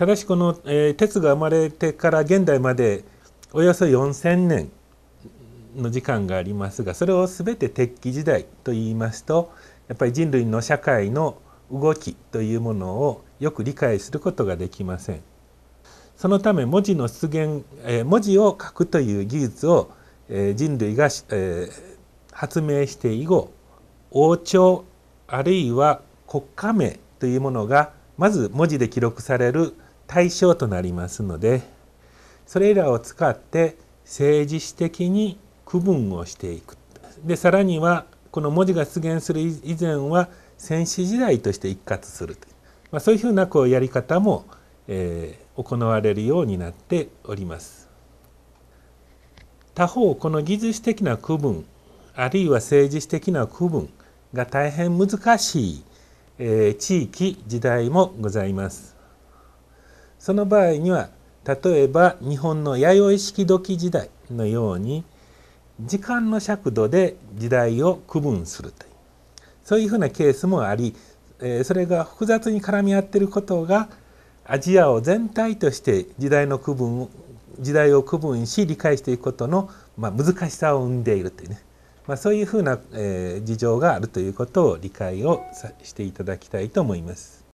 ただしこの、えー、鉄が生まれてから現代までおよそ4,000年の時間がありますがそれを全て鉄器時代と言いますとやっぱり人類の社会の動きというものをよく理解することができません。そのため文字の出現、えー、文字を書くという技術を、えー、人類が、えー、発明して以後王朝あるいは国家名というものがまず文字で記録される対象となりますのでそれらを使って政治史的に区分をしていくでさらにはこの文字が出現する以前は戦死時代として一括するという、まあ、そういうふうなこうやり方も、えー、行われるようになっております。他方この技術的な区分あるいは政治史的な区分が大変難しい、えー、地域時代もございます。その場合には例えば日本の弥生式土器時代のように時間の尺度で時代を区分するというそういうふうなケースもありそれが複雑に絡み合っていることがアジアを全体として時代の区分時代を区分し理解していくことの、ま難しさを生んでいるというね、まあ、そういうふうな、えー、事情があるということを理解をしていただきたいと思います。